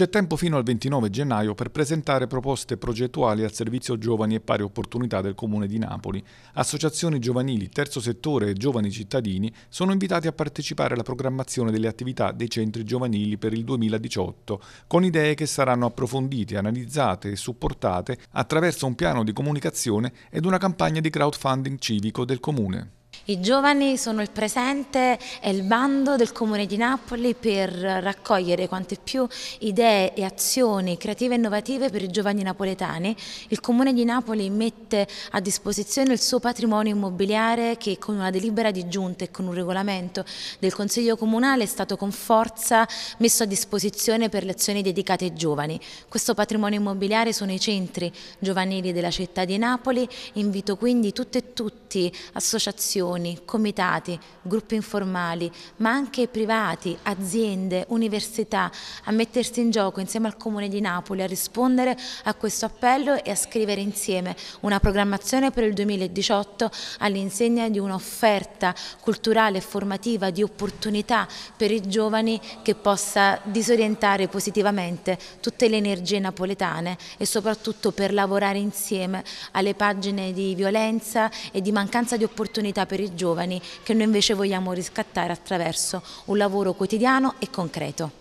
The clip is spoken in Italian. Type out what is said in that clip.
C'è tempo fino al 29 gennaio per presentare proposte progettuali al Servizio Giovani e Pari Opportunità del Comune di Napoli. Associazioni giovanili, terzo settore e giovani cittadini sono invitati a partecipare alla programmazione delle attività dei centri giovanili per il 2018, con idee che saranno approfondite, analizzate e supportate attraverso un piano di comunicazione ed una campagna di crowdfunding civico del Comune. I giovani sono il presente e il bando del Comune di Napoli per raccogliere quante più idee e azioni creative e innovative per i giovani napoletani. Il Comune di Napoli mette a disposizione il suo patrimonio immobiliare che con una delibera di giunta e con un regolamento del Consiglio Comunale è stato con forza messo a disposizione per le azioni dedicate ai giovani. Questo patrimonio immobiliare sono i centri giovanili della città di Napoli. Invito quindi tutte e tutti tutti, associazioni, comitati, gruppi informali, ma anche privati, aziende, università, a mettersi in gioco insieme al Comune di Napoli, a rispondere a questo appello e a scrivere insieme una programmazione per il 2018 all'insegna di un'offerta culturale e formativa di opportunità per i giovani che possa disorientare positivamente tutte le energie napoletane e soprattutto per lavorare insieme alle pagine di violenza e di mancanza di opportunità per i giovani che noi invece vogliamo riscattare attraverso un lavoro quotidiano e concreto.